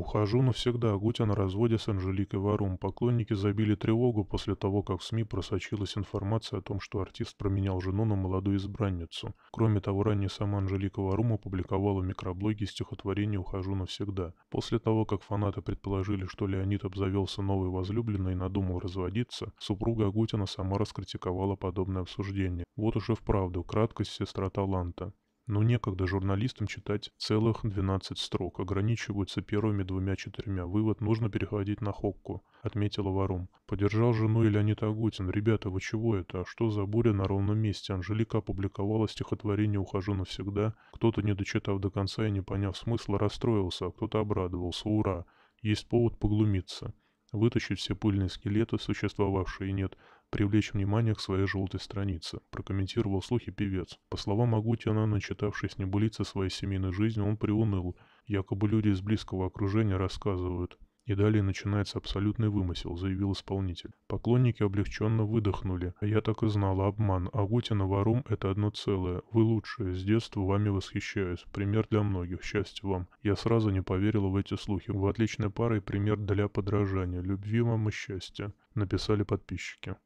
Ухожу навсегда, Гутя на разводе с Анжеликой Варум. Поклонники забили тревогу после того, как в СМИ просочилась информация о том, что артист променял жену на молодую избранницу. Кроме того, ранее сама Анжелика Варум опубликовала микроблоги стихотворение «Ухожу навсегда». После того, как фанаты предположили, что Леонид обзавелся новой возлюбленной и надумал разводиться, супруга Агутина сама раскритиковала подобное обсуждение. Вот уже вправду, краткость сестра таланта. Но некогда журналистам читать целых 12 строк, ограничиваются первыми двумя-четырьмя. Вывод, нужно переходить на хокку, отметила Варум. Поддержал жену и Леонид Агутин. Ребята, вы чего это? Что за буря на ровном месте? Анжелика опубликовала стихотворение «Ухожу навсегда». Кто-то, не дочитав до конца и не поняв смысла, расстроился, а кто-то обрадовался. Ура! Есть повод поглумиться вытащить все пыльные скелеты, существовавшие и нет, привлечь внимание к своей желтой странице», — прокомментировал слухи певец. По словам Агутина, начитавшись небылицы своей семейной жизни, он приуныл. Якобы люди из близкого окружения рассказывают, и далее начинается абсолютный вымысел, заявил исполнитель. Поклонники облегченно выдохнули. А Я так и знала, обман. Агутина Варум это одно целое. Вы лучшие. С детства вами восхищаюсь. Пример для многих. Счастья вам. Я сразу не поверила в эти слухи. Вы отличная пара и пример для подражания. Любви вам и счастья. Написали подписчики.